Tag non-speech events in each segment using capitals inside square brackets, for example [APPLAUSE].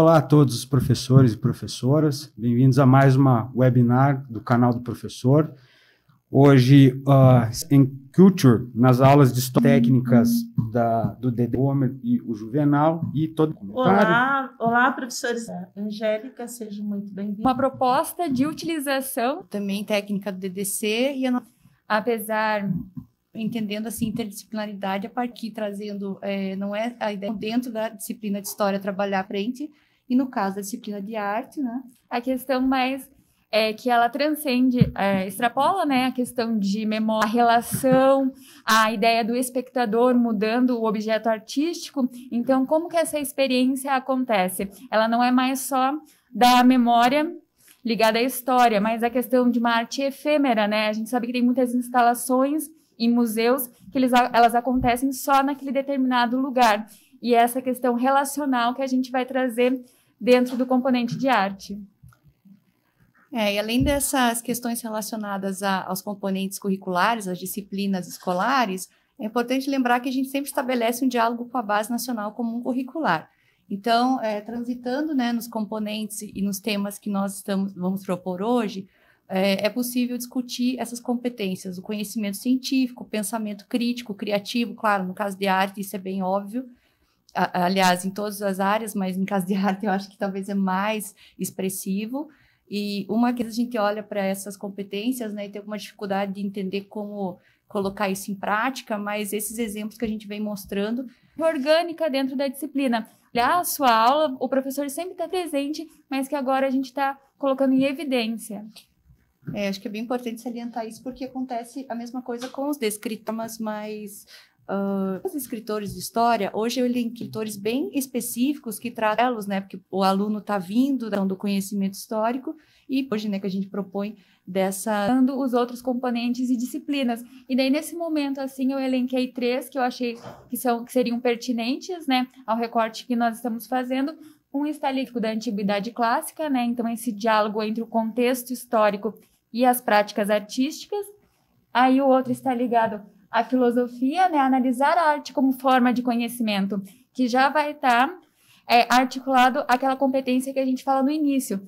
Olá a todos os professores e professoras, bem-vindos a mais uma webinar do canal do professor. Hoje, uh, em Culture, nas aulas de história técnicas da, do D.D. Homer e o Juvenal e todo o Olá, olá professores. Angélica, seja muito bem vinda Uma proposta de utilização também técnica do DDC e a, apesar entendendo assim interdisciplinaridade a partir trazendo é, não é a ideia dentro da disciplina de história trabalhar frente e no caso da disciplina de arte, né? A questão mais é que ela transcende, é, extrapola né, a questão de memória, a relação, a ideia do espectador mudando o objeto artístico. Então, como que essa experiência acontece? Ela não é mais só da memória ligada à história, mas a questão de uma arte efêmera, né? A gente sabe que tem muitas instalações em museus que eles, elas acontecem só naquele determinado lugar. E é essa questão relacional que a gente vai trazer dentro do componente de arte. É, e além dessas questões relacionadas a, aos componentes curriculares, às disciplinas escolares, é importante lembrar que a gente sempre estabelece um diálogo com a base nacional comum curricular. Então, é, transitando né, nos componentes e nos temas que nós estamos, vamos propor hoje, é, é possível discutir essas competências, o conhecimento científico, o pensamento crítico, criativo, claro, no caso de arte isso é bem óbvio, aliás, em todas as áreas, mas em caso de arte eu acho que talvez é mais expressivo. E uma que a gente olha para essas competências, né, e tem alguma dificuldade de entender como colocar isso em prática, mas esses exemplos que a gente vem mostrando, orgânica dentro da disciplina. Olhar a sua aula, o professor sempre está presente, mas que agora a gente está colocando em evidência. É, acho que é bem importante salientar isso, porque acontece a mesma coisa com os descritos, mas Uh, os escritores de história, hoje eu tenho escritores bem específicos que tratam elos, né? Porque o aluno está vindo do conhecimento histórico e hoje, né, que a gente propõe dessa os outros componentes e disciplinas. E daí nesse momento assim eu elenquei três que eu achei que são que seriam pertinentes, né, ao recorte que nós estamos fazendo. Um estalítico da antiguidade clássica, né? Então esse diálogo entre o contexto histórico e as práticas artísticas. Aí o outro está ligado a filosofia, né, analisar a arte como forma de conhecimento, que já vai estar tá, é, articulado aquela competência que a gente fala no início,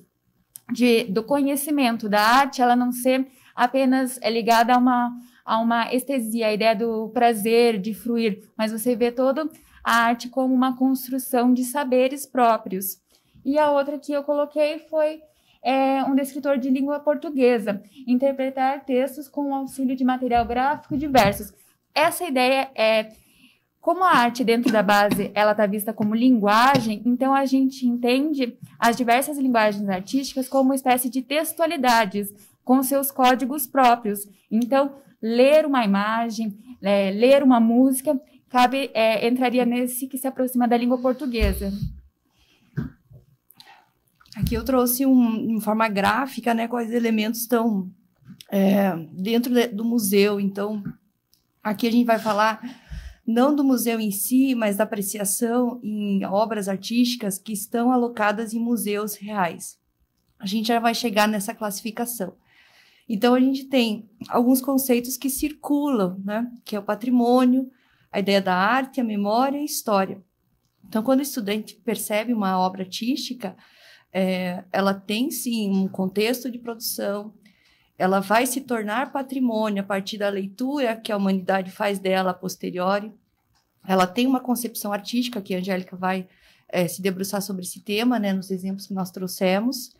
de, do conhecimento da arte, ela não ser apenas é, ligada a uma, a uma estesia, a ideia do prazer, de fruir, mas você vê toda a arte como uma construção de saberes próprios. E a outra que eu coloquei foi é um descritor de língua portuguesa, interpretar textos com auxílio de material gráfico diversos. Essa ideia é como a arte dentro da base ela está vista como linguagem, então a gente entende as diversas linguagens artísticas como espécie de textualidades com seus códigos próprios. Então, ler uma imagem, é, ler uma música, cabe é, entraria nesse que se aproxima da língua portuguesa. Aqui eu trouxe um, em forma gráfica, né, quais elementos estão é, dentro de, do museu. Então, aqui a gente vai falar não do museu em si, mas da apreciação em obras artísticas que estão alocadas em museus reais. A gente já vai chegar nessa classificação. Então, a gente tem alguns conceitos que circulam, né? que é o patrimônio, a ideia da arte, a memória e a história. Então, quando o estudante percebe uma obra artística, é, ela tem sim um contexto de produção, ela vai se tornar patrimônio a partir da leitura que a humanidade faz dela a posteriori. Ela tem uma concepção artística, que a Angélica vai é, se debruçar sobre esse tema, né, nos exemplos que nós trouxemos.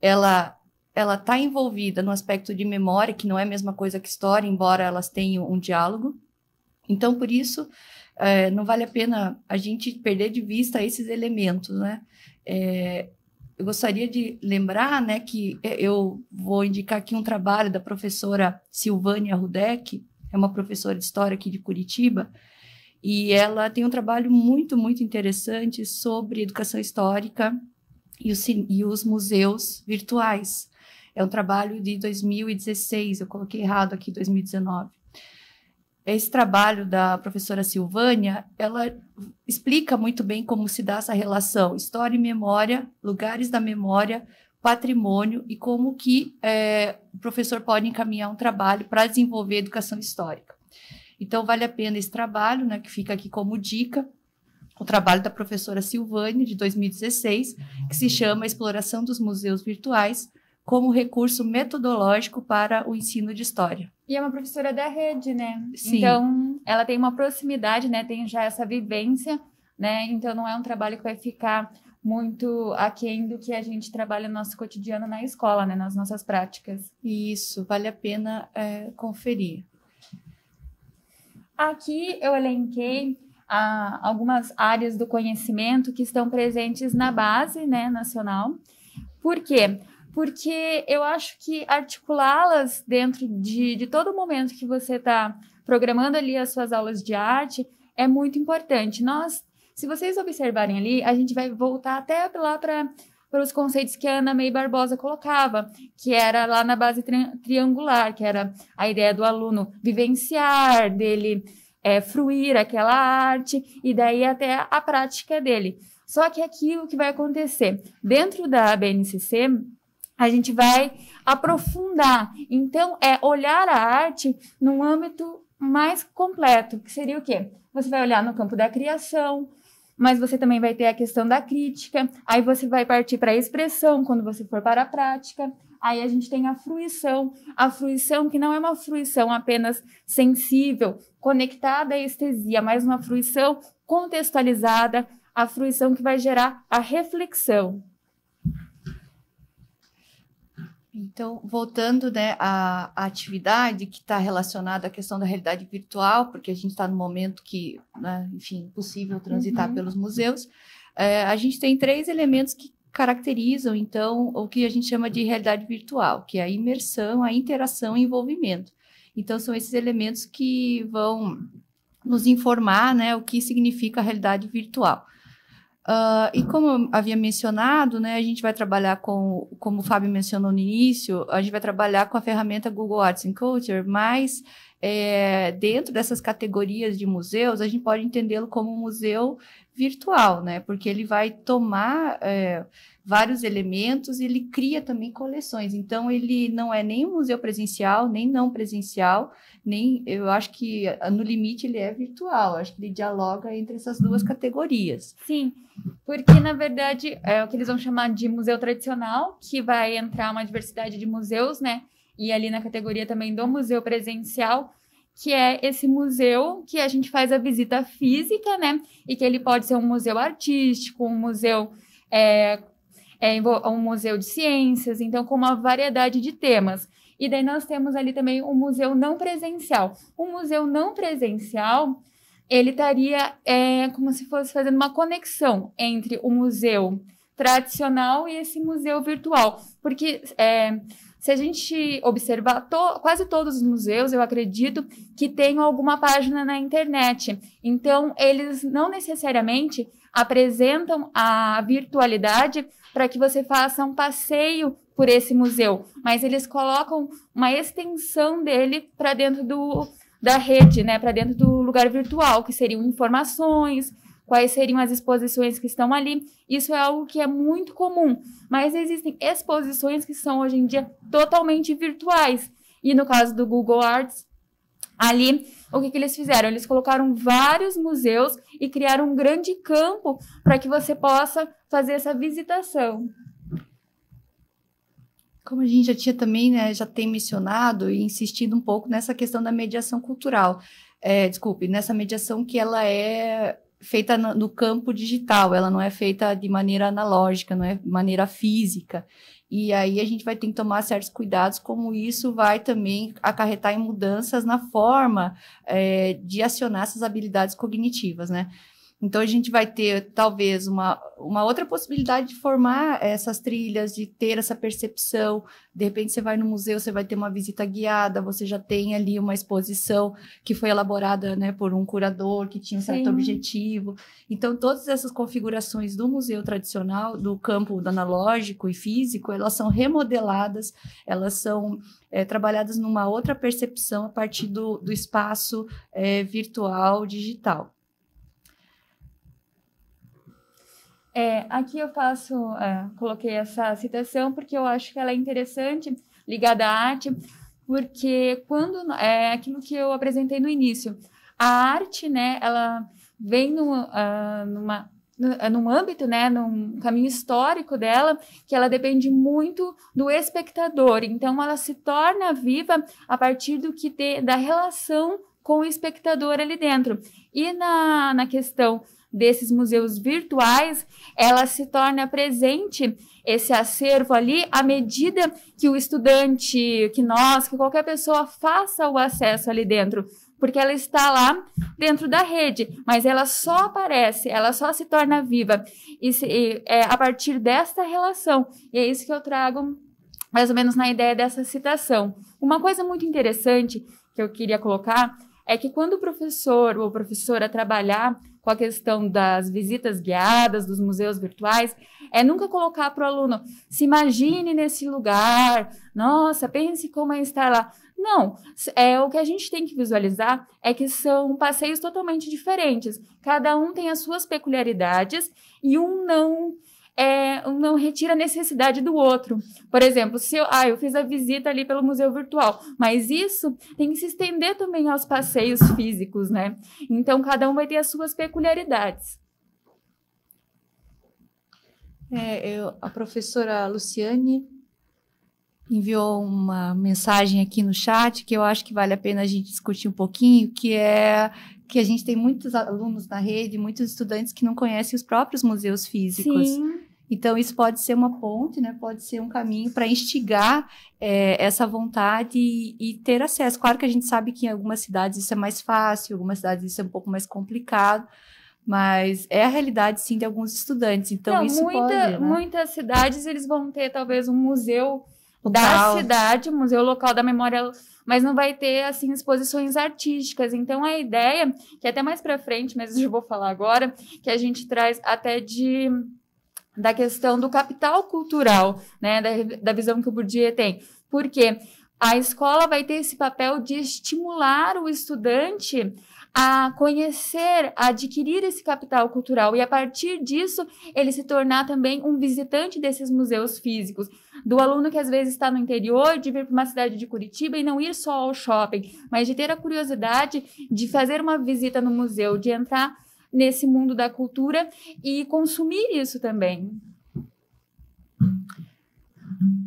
Ela ela está envolvida no aspecto de memória, que não é a mesma coisa que história, embora elas tenham um diálogo. Então, por isso, é, não vale a pena a gente perder de vista esses elementos, né? É, eu gostaria de lembrar né, que é, eu vou indicar aqui um trabalho da professora Silvânia Rudeck. é uma professora de história aqui de Curitiba, e ela tem um trabalho muito, muito interessante sobre educação histórica e os, e os museus virtuais. É um trabalho de 2016, eu coloquei errado aqui 2019 esse trabalho da professora Silvânia, ela explica muito bem como se dá essa relação história e memória, lugares da memória, patrimônio e como que é, o professor pode encaminhar um trabalho para desenvolver educação histórica. Então, vale a pena esse trabalho, né, que fica aqui como dica, o trabalho da professora Silvânia, de 2016, que se chama Exploração dos Museus Virtuais como Recurso Metodológico para o Ensino de História. E é uma professora da rede, né? Sim. Então, ela tem uma proximidade, né? Tem já essa vivência, né? Então, não é um trabalho que vai ficar muito aquém do que a gente trabalha no nosso cotidiano na escola, né? Nas nossas práticas. Isso, vale a pena é, conferir. Aqui eu elenquei ah, algumas áreas do conhecimento que estão presentes na base né, nacional. Por quê? porque eu acho que articulá-las dentro de, de todo momento que você está programando ali as suas aulas de arte é muito importante. Nós, se vocês observarem ali, a gente vai voltar até lá para para os conceitos que a Ana May Barbosa colocava, que era lá na base tri triangular, que era a ideia do aluno vivenciar, dele é, fruir aquela arte e daí até a prática dele. Só que é aqui o que vai acontecer? Dentro da BNCC, a gente vai aprofundar. Então, é olhar a arte num âmbito mais completo, que seria o quê? Você vai olhar no campo da criação, mas você também vai ter a questão da crítica, aí você vai partir para a expressão quando você for para a prática. Aí a gente tem a fruição, a fruição que não é uma fruição apenas sensível, conectada à estesia, mas uma fruição contextualizada, a fruição que vai gerar a reflexão. Então, voltando né, à, à atividade que está relacionada à questão da realidade virtual, porque a gente está no momento que, né, enfim, impossível transitar uhum. pelos museus, é, a gente tem três elementos que caracterizam, então, o que a gente chama de realidade virtual, que é a imersão, a interação e envolvimento. Então, são esses elementos que vão nos informar né, o que significa a realidade virtual. Uh, e como havia mencionado, né, a gente vai trabalhar com, como o Fábio mencionou no início, a gente vai trabalhar com a ferramenta Google Arts and Culture, mas é, dentro dessas categorias de museus, a gente pode entendê-lo como um museu virtual, né? Porque ele vai tomar é, vários elementos e ele cria também coleções. Então, ele não é nem um museu presencial, nem não presencial, nem eu acho que no limite ele é virtual. Acho que ele dialoga entre essas duas categorias. Sim, porque na verdade é o que eles vão chamar de museu tradicional, que vai entrar uma diversidade de museus, né? e ali na categoria também do museu presencial, que é esse museu que a gente faz a visita física, né? E que ele pode ser um museu artístico, um museu é, é, um museu de ciências, então com uma variedade de temas. E daí nós temos ali também o um museu não presencial. O museu não presencial ele estaria é, como se fosse fazendo uma conexão entre o museu tradicional e esse museu virtual, porque é, se a gente observar to, quase todos os museus, eu acredito que tenham alguma página na internet. Então, eles não necessariamente apresentam a virtualidade para que você faça um passeio por esse museu, mas eles colocam uma extensão dele para dentro do, da rede, né, para dentro do lugar virtual, que seriam informações, quais seriam as exposições que estão ali. Isso é algo que é muito comum, mas existem exposições que são hoje em dia totalmente virtuais. E no caso do Google Arts, ali, o que, que eles fizeram? Eles colocaram vários museus e criaram um grande campo para que você possa fazer essa visitação como a gente já tinha também, né, já tem mencionado e insistido um pouco nessa questão da mediação cultural. É, desculpe, nessa mediação que ela é feita no, campo digital, ela não é feita de maneira analógica, não é maneira física. E aí a gente vai ter que tomar certos cuidados, como isso vai também acarretar em mudanças na forma é, de acionar essas habilidades cognitivas, né? Então a gente vai ter talvez uma, uma outra possibilidade de formar essas trilhas, de ter essa percepção. De repente você vai no museu, você vai ter uma visita guiada, você já tem ali uma exposição que foi elaborada né, por um curador que tinha um certo Sim. objetivo. Então todas essas configurações do museu tradicional, do campo do analógico e físico, elas são remodeladas, elas são é, trabalhadas numa outra percepção a partir do, do espaço é, virtual digital. É, aqui eu faço, é, coloquei essa citação porque eu acho que ela é interessante, ligada à arte, porque quando é aquilo que eu apresentei no início, a arte, né, ela vem no, uh, numa ah, num âmbito, né, num caminho histórico dela, que ela depende muito do espectador. Então, ela se torna viva a partir do que ter da relação com o espectador ali dentro. E na, na questão desses museus virtuais, ela se torna presente esse acervo ali à medida que o estudante, que nós, que qualquer pessoa faça o acesso ali dentro, porque ela está lá dentro da rede, mas ela só aparece, ela só se torna viva e, se, e é a partir desta relação. E é isso que eu trago mais ou menos na ideia dessa citação. Uma coisa muito interessante que eu queria colocar é que quando o professor ou professora trabalhar com a questão das visitas guiadas, dos museus virtuais, é nunca colocar para o aluno, se imagine nesse lugar, nossa, pense como é estar lá. Não, é, o que a gente tem que visualizar é que são passeios totalmente diferentes. Cada um tem as suas peculiaridades e um não é, não retira a necessidade do outro. Por exemplo, se eu, ah, eu fiz a visita ali pelo museu virtual, mas isso tem que se estender também aos passeios físicos, né? Então, cada um vai ter as suas peculiaridades. É, eu, a professora Luciane enviou uma mensagem aqui no chat que eu acho que vale a pena a gente discutir um pouquinho, que é que a gente tem muitos alunos na rede, muitos estudantes que não conhecem os próprios museus físicos. Sim. Então, isso pode ser uma ponte, né? pode ser um caminho para instigar é, essa vontade e, e, ter acesso. Claro que a gente sabe que em algumas cidades isso é mais fácil, em algumas cidades isso é um pouco mais complicado, mas é a realidade, sim, de alguns estudantes. Então, Não, isso muita, pode... Né? Muitas cidades eles vão ter, talvez, um museu da cidade, museu local da memória, mas não vai ter assim exposições artísticas. Então a ideia, que é até mais para frente, mas eu vou falar agora, que a gente traz até de da questão do capital cultural, né, da, da visão que o Bourdieu tem. Porque a escola vai ter esse papel de estimular o estudante a conhecer, a adquirir esse capital cultural e a partir disso ele se tornar também um visitante desses museus físicos, do aluno que às vezes está no interior, de vir para uma cidade de Curitiba e não ir só ao shopping, mas de ter a curiosidade de fazer uma visita no museu, de entrar nesse mundo da cultura e consumir isso também.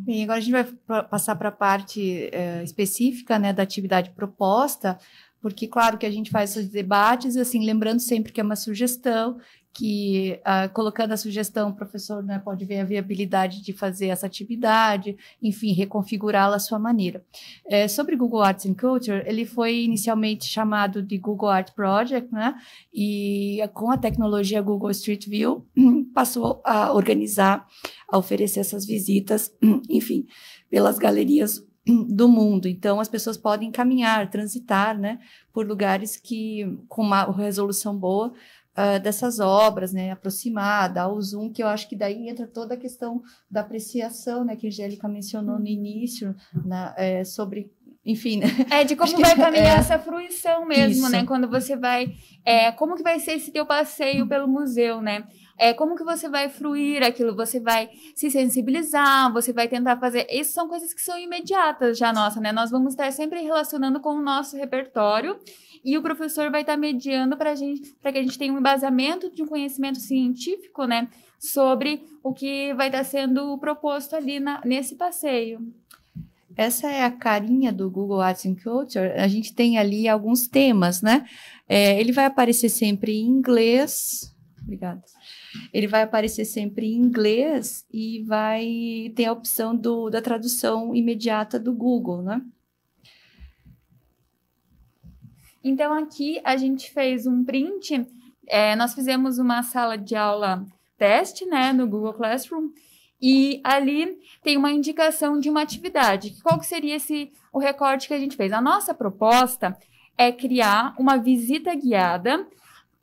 Bem, agora a gente vai passar para a parte é, específica né, da atividade proposta, porque, claro, que a gente faz esses debates, assim, lembrando sempre que é uma sugestão, que ah, colocando a sugestão, o professor né, pode ver a viabilidade de fazer essa atividade, enfim, reconfigurá-la à sua maneira. É, sobre Google Arts and Culture, ele foi inicialmente chamado de Google Art Project, né? E com a tecnologia Google Street View, [CLEARS THROAT] passou a organizar, a oferecer essas visitas, [CLEARS THROAT] enfim, pelas galerias [CLEARS THROAT] do mundo. Então, as pessoas podem caminhar, transitar, né, por lugares que com uma resolução boa uh, dessas obras, né, aproximar, dar o zoom, que eu acho que daí entra toda a questão da apreciação, né, que a Angélica mencionou no uhum. início, na, é, sobre enfim, né? É, de como [LAUGHS] vai caminhar é, essa fruição mesmo, né? isso. né? Quando você vai. É, como que vai ser esse teu passeio uhum. pelo museu, né? é, como que você vai fruir aquilo, você vai se sensibilizar, você vai tentar fazer. Isso são coisas que são imediatas já nossa, né? Nós vamos estar sempre relacionando com o nosso repertório e o professor vai estar mediando para gente, para que a gente tenha um embasamento de um conhecimento científico, né? Sobre o que vai estar sendo proposto ali na, nesse passeio. Essa é a carinha do Google Arts and Culture. A gente tem ali alguns temas, né? É, ele vai aparecer sempre em inglês. Obrigada ele vai aparecer sempre em inglês e vai ter a opção do, da tradução imediata do Google, né? Então aqui a gente fez um print, é, nós fizemos uma sala de aula teste, né, no Google Classroom, e ali tem uma indicação de uma atividade. Qual que seria esse o recorte que a gente fez? A nossa proposta é criar uma visita guiada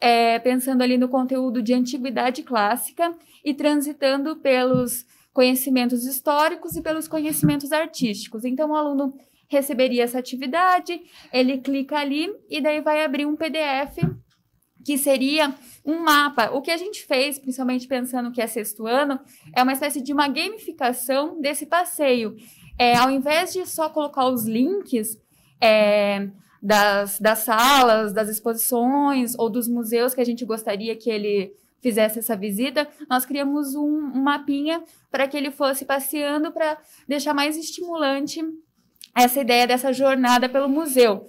é, pensando ali no conteúdo de antiguidade clássica e transitando pelos conhecimentos históricos e pelos conhecimentos artísticos. Então, o aluno receberia essa atividade, ele clica ali e daí vai abrir um PDF que seria um mapa. O que a gente fez, principalmente pensando que é sexto ano, é uma espécie de uma gamificação desse passeio. É, ao invés de só colocar os links, é, das, das salas, das exposições ou dos museus que a gente gostaria que ele fizesse essa visita, nós criamos um, um mapinha para que ele fosse passeando para deixar mais estimulante essa ideia dessa jornada pelo museu.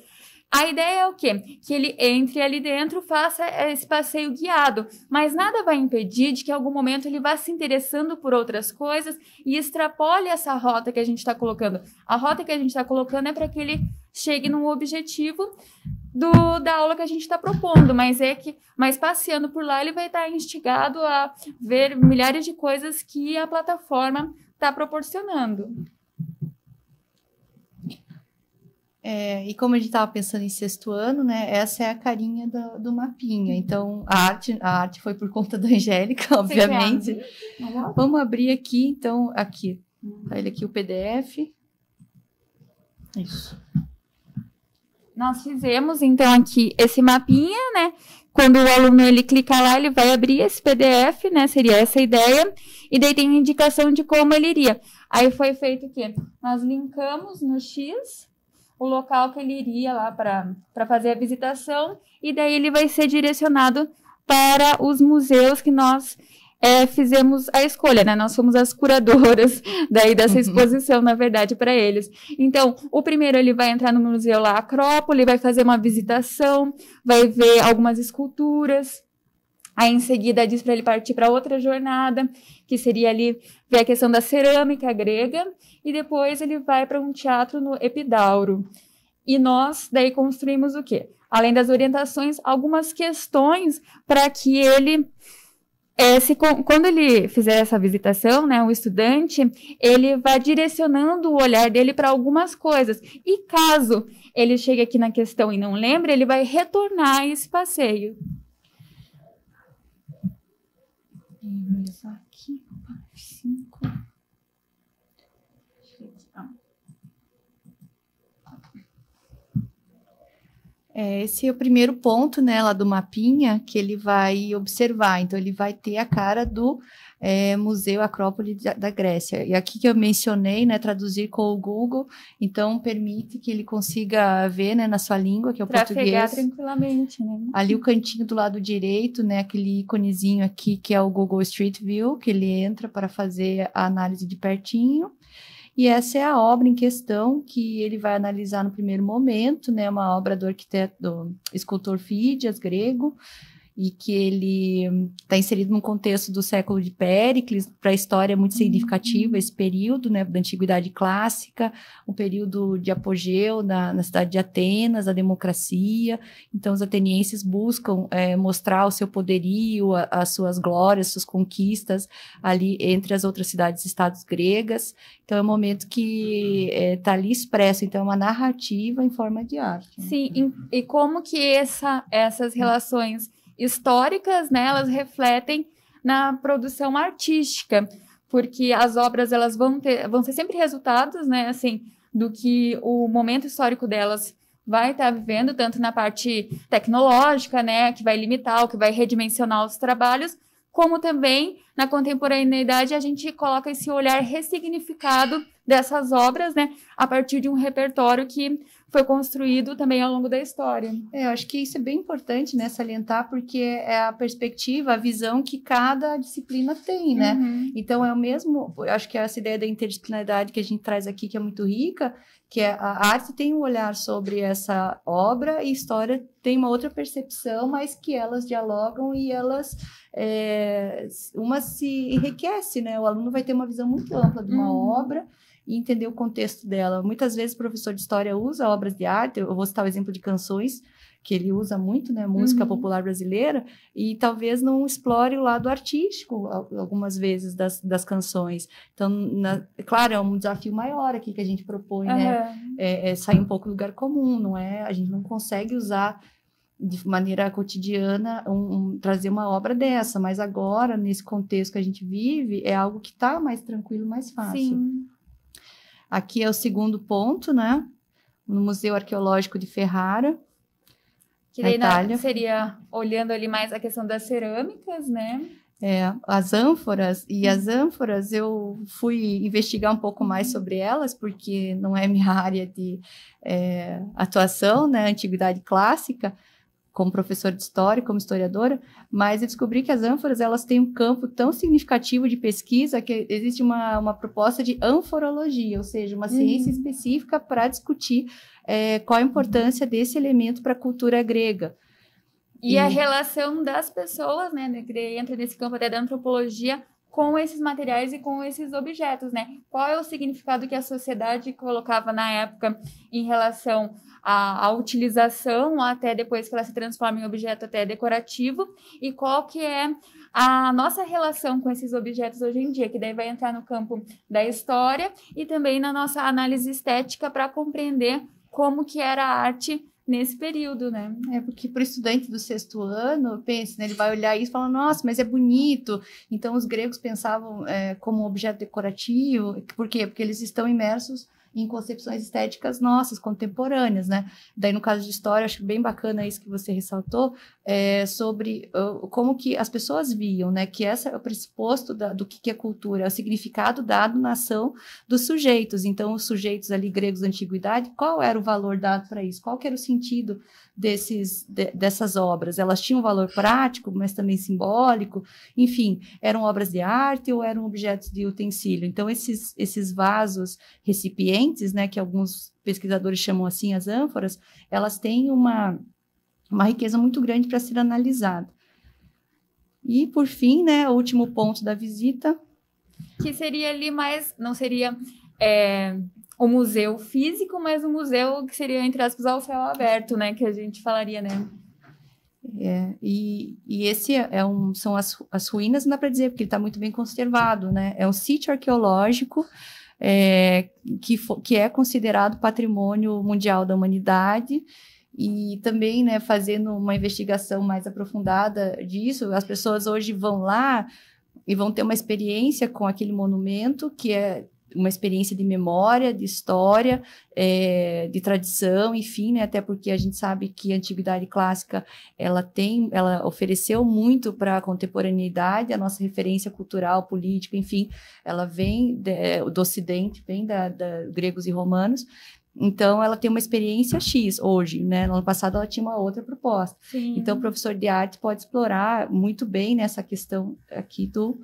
A ideia é o quê? Que ele entre ali dentro, faça esse passeio guiado, mas nada vai impedir de que em algum momento ele vá se interessando por outras coisas e extrapole essa rota que a gente está colocando. A rota que a gente está colocando é para que ele chegue no objetivo do, da aula que a gente está propondo, mas é que, mas passeando por lá ele vai estar tá instigado a ver milhares de coisas que a plataforma está proporcionando. É, e como a gente estava pensando em sexto ano, né? Essa é a carinha do, do, mapinha. Então, a arte, a arte foi por conta da Angélica, obviamente. Vamos abrir aqui, então, aqui. Tá ele aqui o PDF. Isso. Nós fizemos, então, aqui esse mapinha, né? Quando o aluno ele clica lá, ele vai abrir esse PDF, né? Seria essa a ideia. E daí tem indicação de como ele iria. Aí foi feito o quê? Nós linkamos no X o local que ele iria lá para fazer a visitação, e daí ele vai ser direcionado para os museus que nós é, fizemos a escolha, né? Nós fomos as curadoras [LAUGHS] daí dessa uhum. exposição, uhum. na verdade, para eles. Então, o primeiro ele vai entrar no museu lá Acrópole, vai fazer uma visitação, vai ver algumas esculturas. Aí em seguida diz para ele partir para outra jornada, que seria ali ver a questão da cerâmica grega, e depois ele vai para um teatro no Epidauro. E nós daí construímos o quê? Além das orientações, algumas questões para que ele é, se quando ele fizer essa visitação, né, o estudante, ele vai direcionando o olhar dele para algumas coisas. E caso ele chegue aqui na questão e não lembre, ele vai retornar a esse passeio. aqui, assim. É, esse é o primeiro ponto, né, lá do mapinha, que ele vai observar. Então, ele vai ter a cara do é, Museu Acrópole da, Grécia. E aqui que eu mencionei, né, traduzir com o Google, então permite que ele consiga ver, né, na sua língua, que é o Trafegar português. tranquilamente, né? Ali o cantinho do lado direito, né, aquele íconezinho aqui que é o Google Street View, que ele entra para fazer a análise de pertinho. E essa é a obra em questão que ele vai analisar no primeiro momento, né? Uma obra do arquiteto, do escultor Fídias, grego, e que ele está inserido no contexto do século de Péricles, para a história é muito significativa esse período, né, da Antiguidade Clássica, um período de apogeu na, na cidade de Atenas, a democracia, então os atenienses buscam é, mostrar o seu poderio, a, as suas glórias, suas conquistas ali entre as outras cidades-estados gregas, então é um momento que está é, tá ali expresso, então é uma narrativa em forma de arte. Né? Sim, e, e como que essa, essas relações históricas, né, elas refletem na produção artística, porque as obras elas vão ter, vão ser sempre resultados, né, assim, do que o momento histórico delas vai estar vivendo, tanto na parte tecnológica, né, que vai limitar, o que vai redimensionar os trabalhos, como também na contemporaneidade a gente coloca esse olhar ressignificado dessas obras, né, a partir de um repertório que foi construído também ao longo da história. É, eu acho que isso é bem importante, né, salientar, porque é a perspectiva, a visão que cada disciplina tem, né? Uhum. Então, é o mesmo, eu acho que essa ideia da interdisciplinaridade que a gente traz aqui, que é muito rica, que é a arte tem um olhar sobre essa obra e história tem uma outra percepção, mas que elas dialogam e elas é, uma se enriquece, né? O aluno vai ter uma visão muito ampla de uma uhum. obra e entender o contexto dela. Muitas vezes o professor de história usa obras de arte, eu vou citar o exemplo de canções, que ele usa muito, né, música uhum. popular brasileira, e talvez não explore o lado artístico algumas vezes das, das canções. Então, na, claro, é um desafio maior aqui que a gente propõe, uhum. né, é, é sair um pouco do lugar comum, não é? A gente não consegue usar de maneira cotidiana um, um, trazer uma obra dessa, mas agora nesse contexto que a gente vive é algo que está mais tranquilo, mais fácil. Sim. Aqui é o segundo ponto, né? No Museu Arqueológico de Ferrara. Que daí né, Itália. seria olhando ali mais a questão das cerâmicas, né? É, as ânforas, e as ânforas eu fui investigar um pouco mais sobre elas, porque não é minha [LAUGHS] área de é, atuação, né? Antiguidade clássica, como professor de história, como historiadora, mas eu descobri que as ânforas elas têm um campo tão significativo de pesquisa que existe uma, uma proposta de anforologia, ou seja, uma uhum. ciência específica para discutir é, qual a importância desse elemento para a cultura grega. E, e, a relação das pessoas, né, entre entra nesse campo até da antropologia, com esses materiais e com esses objetos, né? Qual é o significado que a sociedade colocava na época em relação à, à utilização, até depois que ela se transforma em objeto até decorativo, e qual que é a nossa relação com esses objetos hoje em dia, que daí vai entrar no campo da história e também na nossa análise estética para compreender como que era a arte nesse período, né? É porque para o estudante do sexto ano, pense, né, ele vai olhar isso e falar, nossa, mas é bonito. Então os gregos pensavam é, como objeto decorativo, por quê? Porque eles estão imersos em concepções estéticas nossas, contemporâneas, né? Daí, no caso de história, acho bem bacana isso que você ressaltou, é, sobre uh, como que as pessoas viam, né? Que esse é o pressuposto da, do que, que é cultura, é o significado dado na ação dos sujeitos. Então, os sujeitos ali gregos da antiguidade, qual era o valor dado para isso? Qual que era o sentido desses, de, dessas obras? Elas tinham um valor prático, mas também simbólico? Enfim, eram obras de arte ou eram objetos de utensílio? Então, esses, esses vasos recipientes, né, que alguns pesquisadores chamam assim as ânforas, elas têm uma, uma riqueza muito grande para ser analisada. E, por fim, né, o último ponto da visita. Que seria ali mais, não seria é, o museu físico, mas o museu que seria, entre aspas, ao céu aberto, né, que a gente falaria, né? É, e, e esse é um, são as, as ruínas, não dá para dizer, porque ele está muito bem conservado, né? É um sítio arqueológico é, que, que é considerado patrimônio mundial da humanidade e também né, fazendo uma investigação mais aprofundada disso, as pessoas hoje vão lá e vão ter uma experiência com aquele monumento que é uma experiência de memória, de história, é, de tradição, enfim, né? até porque a gente sabe que a antiguidade clássica ela tem, ela ofereceu muito para a contemporaneidade, a nossa referência cultural, política, enfim, ela vem de, é, do Ocidente, vem da, da gregos e romanos, então, ela tem uma experiência X hoje, né? No ano passado, ela tinha uma outra proposta. Sim. Então, o professor de arte pode explorar muito bem nessa questão aqui do,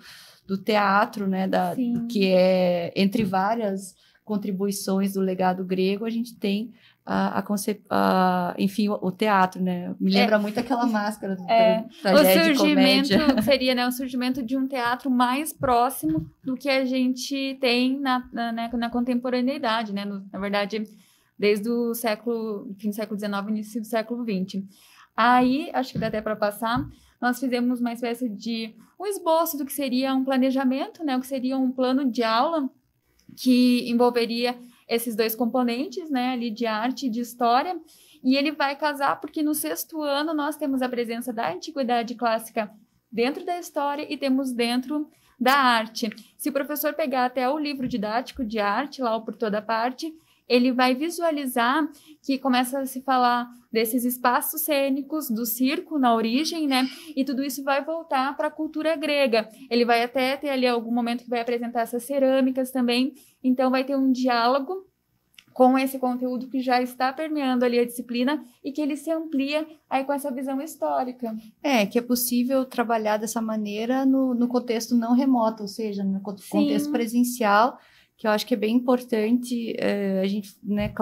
do teatro, né? Da, que é, entre várias contribuições do legado grego, a gente tem a, a, enfim, o, o, teatro, né? Me é. lembra é. muito aquela máscara do é. o surgimento comédia. [LAUGHS] seria, né, o surgimento de um teatro mais próximo do que a gente tem na, na, né, na contemporaneidade, né? No, na verdade, desde o século, fim do século XIX, início do século XX. Aí, acho que dá até para passar, nós fizemos uma espécie de um esboço do que seria um planejamento, né, o que seria um plano de aula que envolveria esses dois componentes, né, ali de arte e de história. E ele vai casar porque no sexto ano nós temos a presença da antiguidade clássica dentro da história e temos dentro da arte. Se o professor pegar até o livro didático de arte, lá por toda parte, ele vai visualizar que começa a se falar desses espaços cênicos, do circo na origem, né? E tudo isso vai voltar para a cultura grega. Ele vai até ter ali algum momento que vai apresentar essas cerâmicas também. Então, vai ter um diálogo com esse conteúdo que já está permeando ali a disciplina e que ele se amplia aí com essa visão histórica. É, que é possível trabalhar dessa maneira no, no contexto não remoto, ou seja, no contexto presencial, que eu acho que é bem importante eh, a gente, né,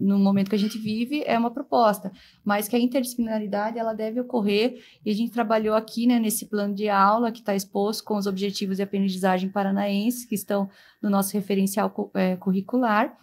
no momento que a gente vive, é uma proposta, mas que a interdisciplinaridade ela deve ocorrer e a gente trabalhou aqui, né, nesse plano de aula que está exposto com os objetivos de aprendizagem paranaense que estão no nosso referencial é, curricular.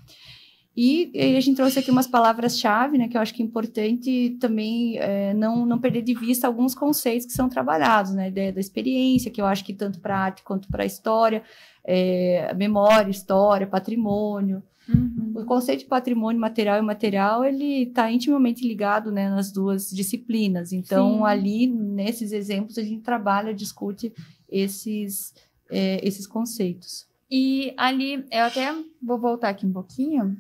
E a gente trouxe aqui umas palavras-chave, né, que eu acho que é importante também é, não, não perder de vista alguns conceitos que são trabalhados, né, da, da experiência, que eu acho que tanto para arte quanto para a história, é, memória, história, patrimônio. Uhum. O conceito de patrimônio material e material, ele está intimamente ligado né, nas duas disciplinas. Então, Sim. ali, nesses exemplos, a gente trabalha, discute esses, é, esses conceitos. E ali, eu até vou voltar aqui um pouquinho,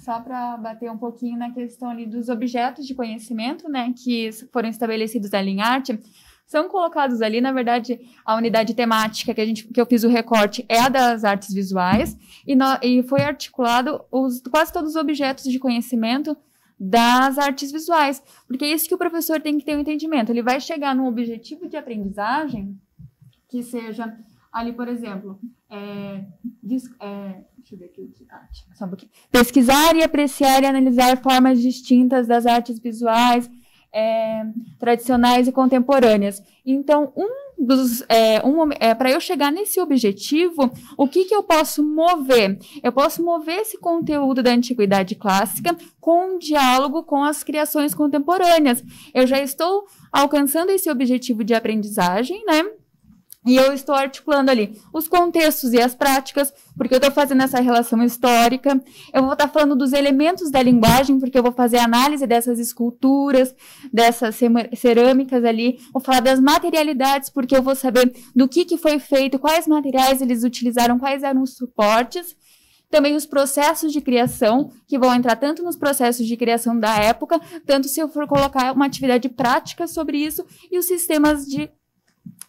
só para bater um pouquinho na questão ali dos objetos de conhecimento, né, que foram estabelecidos ali em arte, são colocados ali, na verdade, a unidade temática que, a gente, que eu fiz o recorte é a das artes visuais, e, no, e foi articulado os, quase todos os objetos de conhecimento das artes visuais, porque é isso que o professor tem que ter um entendimento, ele vai chegar num objetivo de aprendizagem que seja ali, por exemplo, é, é Deixa eu ver aqui o de arte. Só um pouquinho. Pesquisar e apreciar e analisar formas distintas das artes visuais é, tradicionais e contemporâneas. Então, um dos é, um, é, para eu chegar nesse objetivo, o que, que eu posso mover? Eu posso mover esse conteúdo da antiguidade clássica com um diálogo com as criações contemporâneas. Eu já estou alcançando esse objetivo de aprendizagem, né? E eu estou articulando ali os contextos e as práticas, porque eu estou fazendo essa relação histórica. Eu vou estar tá falando dos elementos da linguagem, porque eu vou fazer análise dessas esculturas, dessas cerâmicas ali. Vou falar das materialidades, porque eu vou saber do que, que foi feito, quais materiais eles utilizaram, quais eram os suportes também os processos de criação, que vão entrar tanto nos processos de criação da época, tanto se eu for colocar uma atividade prática sobre isso, e os sistemas de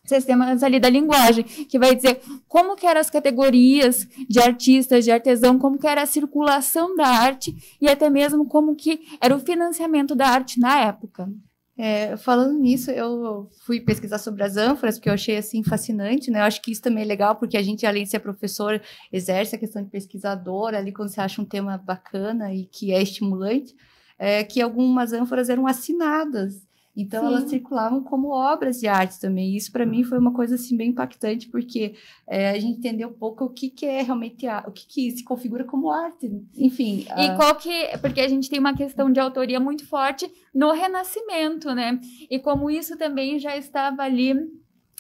sistemas ali da linguagem, que vai dizer como que eram as categorias de artistas, de artesão, como que era a circulação da arte e até mesmo como que era o financiamento da arte na época. É, falando nisso, eu fui pesquisar sobre as ânforas, porque eu achei assim fascinante, né? Eu acho que isso também é legal, porque a gente, além de ser professor, exerce a questão de pesquisador ali quando você acha um tema bacana e que é estimulante, é que algumas ânforas eram assinadas. Então Sim. elas circulavam como obras de arte também. isso para mim foi uma coisa assim bem impactante porque é, a gente entendeu um pouco o que, que é realmente a, o que, que se configura como arte, enfim. A... E qual que porque a gente tem uma questão de autoria muito forte no Renascimento, né? E como isso também já estava ali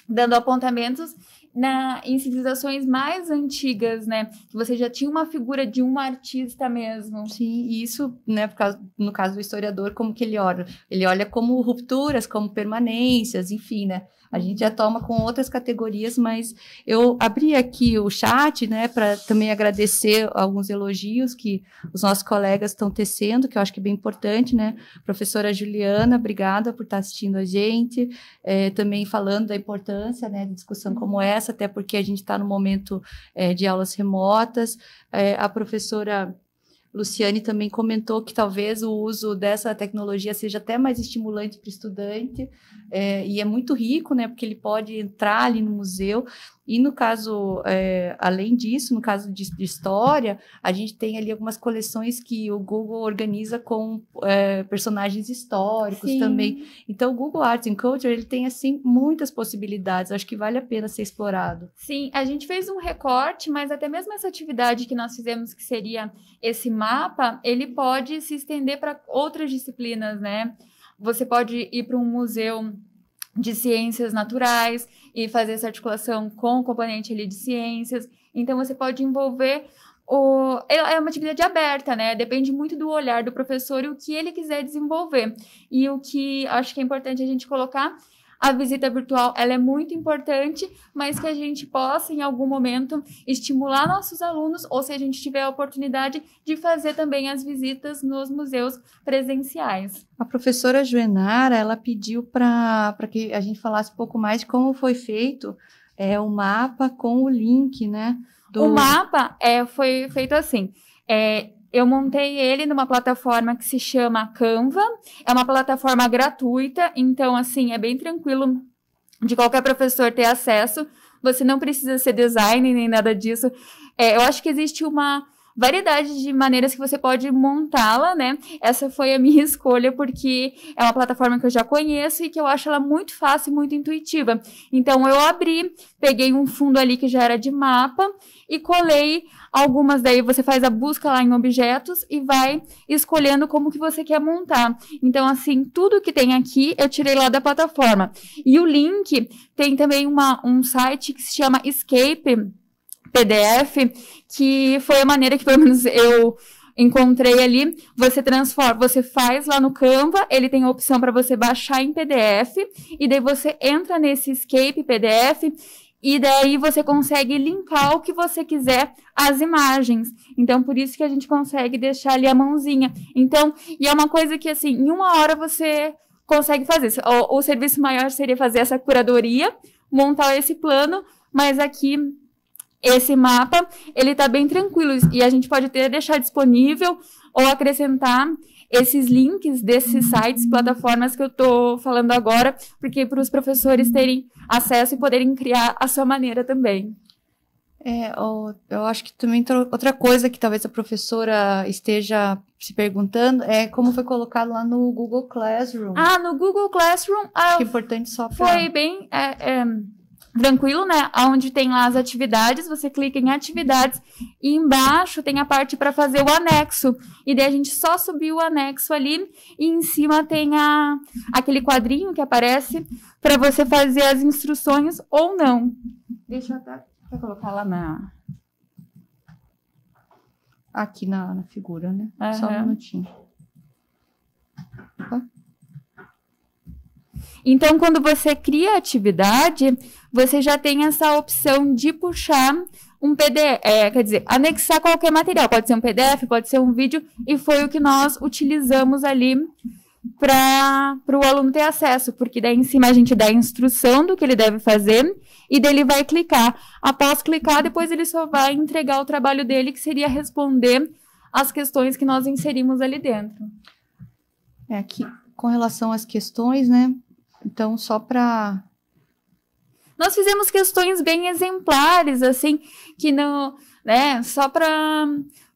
dando apontamentos na, em civilizações mais antigas, né? Você já tinha uma figura de um artista mesmo. Sim, e isso, né, causa, no caso do historiador, como que ele olha? Ele olha como rupturas, como permanências, enfim, né? A gente já toma com outras categorias, mas eu abri aqui o chat, né, para também agradecer alguns elogios que os nossos colegas estão tecendo, que eu acho que é bem importante, né? Professora Juliana, obrigada por estar tá assistindo a gente, é, também falando da importância, né, de discussão como essa, até porque a gente está no momento é, de aulas remotas. É, a professora Luciane também comentou que talvez o uso dessa tecnologia seja até mais estimulante para o estudante, é, e é muito rico, né? Porque ele pode entrar ali no museu. E no caso, é, além disso, no caso de, de, história, a gente tem ali algumas coleções que o Google organiza com é, personagens históricos Sim. também. Então, o Google Arts and Culture ele tem assim muitas possibilidades. Acho que vale a pena ser explorado. Sim, a gente fez um recorte, mas até mesmo essa atividade que nós fizemos, que seria esse mapa, ele pode se estender para outras disciplinas, né? você pode ir para um museu de ciências naturais e fazer essa articulação com o componente ali de ciências. Então você pode envolver o... é, é uma atividade aberta, né? Depende muito do olhar do professor e o que ele quiser desenvolver. E o que acho que é importante a gente colocar a visita virtual ela é muito importante, mas que a gente possa, em algum momento, estimular nossos alunos, ou se a gente tiver a oportunidade de fazer também as visitas nos museus presenciais. A professora Juenara, ela pediu para que a gente falasse um pouco mais de como foi feito é, o mapa com o link, né? Do... O mapa é, foi feito assim. É, eu montei ele numa plataforma que se chama Canva. É uma plataforma gratuita, então assim, é bem tranquilo de qualquer professor ter acesso. Você não precisa ser designer nem nada disso. É, eu acho que existe uma variedade de maneiras que você pode montá-la, né? Essa foi a minha [LAUGHS] escolha porque é uma plataforma que eu já conheço e que eu acho ela muito fácil e muito intuitiva. Então eu abri, peguei um fundo ali que já era de mapa e colei algumas daí você faz a busca lá em objetos e vai escolhendo como que você quer montar. Então assim, tudo que tem aqui eu tirei lá da plataforma. E o link tem também uma, um site que se chama Escape PDF, que foi a maneira que pelo menos eu encontrei ali, você transforma, você faz lá no Canva, ele tem a opção para você baixar em PDF e daí você entra nesse escape PDF e daí você consegue limpar o que você quiser as imagens. Então, por isso que a gente consegue deixar ali a mãozinha. Então, e é uma coisa que, assim, em uma hora você consegue fazer. O, o serviço maior seria fazer essa curadoria, montar esse plano, mas aqui esse mapa, ele está bem tranquilo e a gente pode até deixar disponível ou acrescentar esses links desses sites, plataformas que eu estou falando agora, porque para os professores terem acesso e poderem criar a sua maneira também. É, eu acho que também outra coisa que talvez a professora esteja se perguntando é como foi colocado lá no Google Classroom. Ah, no Google Classroom. Ah, acho que é importante só falar. Foi bem. É, é tranquilo, né? Onde tem lá as atividades, você clica em atividades e embaixo tem a parte para fazer o anexo. E daí a gente só subiu o anexo ali e em cima tem a, aquele quadrinho que aparece para você fazer as instruções ou não. Deixa eu até colocar lá na aqui na, na figura, né? Uhum. Só um minutinho. Opa. Então, quando você cria a atividade, você já tem essa opção de puxar um PDF, é, quer dizer, anexar qualquer material, pode ser um PDF, pode ser um vídeo, e foi o que nós utilizamos ali para o aluno ter acesso, porque daí em cima a gente dá a instrução do que ele deve fazer e dele vai clicar. Após clicar, depois ele só vai entregar o trabalho dele, que seria responder as questões que nós inserimos ali dentro. É aqui, com relação às questões, né? Então, só para. Nós fizemos questões bem exemplares, assim, que não. né? Só para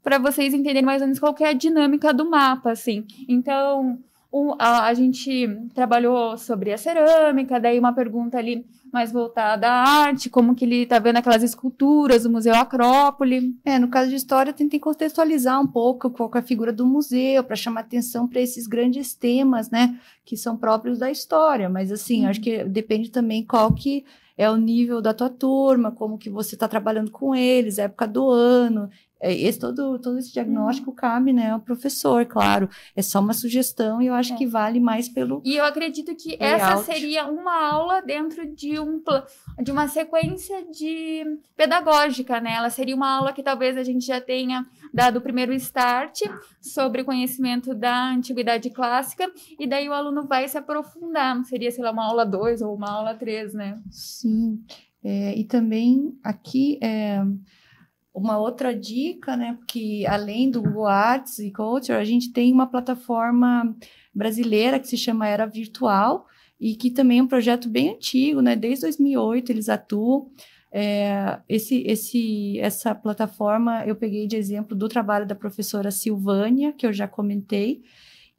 para vocês entenderem mais ou menos qual é a dinâmica do mapa, assim. Então, um, a, a, gente trabalhou sobre a cerâmica, daí uma pergunta ali mais voltada à arte, como que ele está vendo aquelas esculturas do Museu Acrópole. É, no caso de história, eu tentei contextualizar um pouco qual é a figura do museu, para chamar atenção para esses grandes temas, né, que são próprios da história, mas assim, acho uhum. que depende também qual que é o nível da tua turma, como que você está trabalhando com eles, época do ano. É, esse, todo, todo esse diagnóstico uhum. cabe né, ao professor, claro. É só uma sugestão e eu acho é. que vale mais pelo. E eu acredito que layout. essa seria uma aula dentro de, um, de uma sequência de pedagógica, né? Ela seria uma aula que talvez a gente já tenha dado o primeiro start sobre o conhecimento da antiguidade clássica, e daí o aluno vai se aprofundar. Seria, sei lá, uma aula 2 ou uma aula 3, né? Sim. É, e também aqui. É uma outra dica, né, que além do Google Arts e Culture, a gente tem uma plataforma brasileira que se chama Era Virtual e que também é um projeto bem antigo, né, desde 2008 eles atuam. É, esse, esse, essa plataforma eu peguei de exemplo do trabalho da professora Silvânia, que eu já comentei,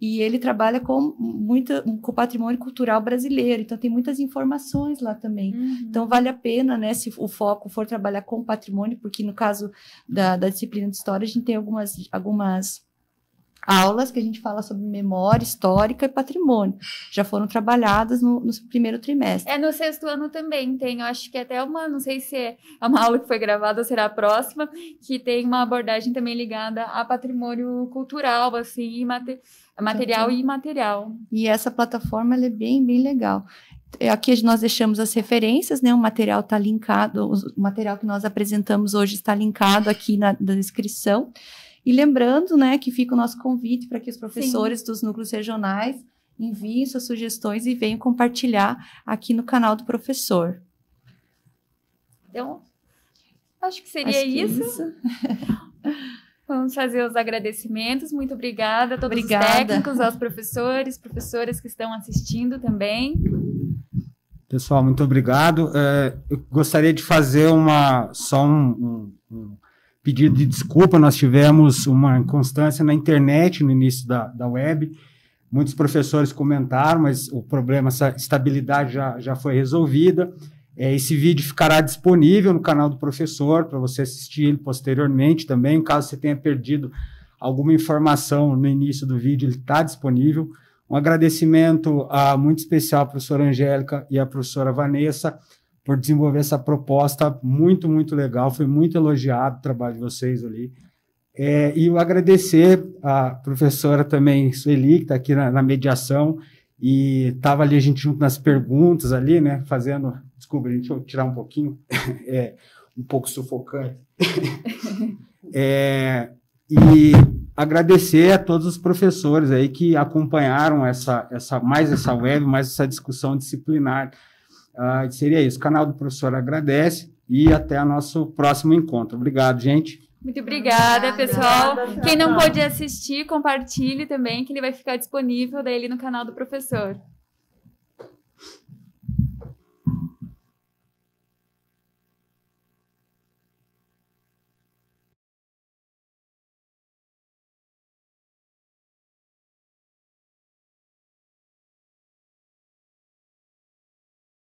e ele trabalha com muita com patrimônio cultural brasileiro, então tem muitas informações lá também. Uhum. Então vale a pena, né, se o foco for trabalhar com patrimônio, porque no caso da, da disciplina de história a gente tem algumas algumas aulas que a gente fala sobre memória histórica e patrimônio. Já foram trabalhadas no, no, primeiro trimestre. É, no sexto ano também tem. Eu acho que é até uma, não sei se é uma [LAUGHS] aula que foi gravada ou será a próxima, que tem uma abordagem também ligada a patrimônio cultural, assim, e mate, é material e imaterial. E essa plataforma é bem, bem legal. É, aqui nós deixamos as referências, né? O material está linkado, o material que nós apresentamos hoje está linkado aqui na, na descrição. E lembrando, né, que fica o nosso convite para que os professores Sim. dos núcleos regionais enviem suas sugestões e venham compartilhar aqui no canal do professor. Então, acho que seria acho que isso. É isso. [LAUGHS] Vamos fazer os agradecimentos. Muito obrigada a todos obrigada. os técnicos, aos professores, professoras que estão assistindo também. Pessoal, muito obrigado. É, eu gostaria de fazer uma só um, um, um, pedido de desculpa. Nós tivemos uma inconstância na internet no início da, da web. Muitos professores comentaram, mas o problema, essa estabilidade já, já foi resolvida. É, esse vídeo ficará disponível no canal do professor para você assistir ele posteriormente também. Caso você tenha perdido alguma informação no início do vídeo, ele está disponível. Um agradecimento a, ah, muito especial à professora Angélica e à professora Vanessa por desenvolver essa proposta muito, muito legal. Foi muito elogiado o trabalho de vocês ali. É, e eu agradecer à professora também, Sueli, que está aqui na, na mediação e estava ali a gente junto nas perguntas ali, né, fazendo Desculpa, gente, deixa eu tirar um pouquinho. [LAUGHS] É um pouco sufocante. [LAUGHS] É, e agradecer a todos os professores aí que acompanharam essa, essa mais essa web, mais essa discussão disciplinar. Ah, seria isso. O canal do professor agradece e até o nosso próximo encontro. Obrigado, gente. Muito obrigada, pessoal. Obrigada, Quem não pôde assistir, compartilhe também, que ele vai ficar disponível daí no canal do professor.